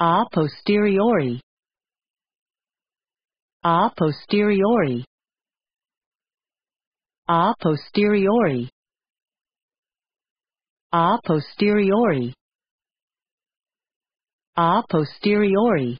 a posteriori a posteriori a posteriori a posteriori a posteriori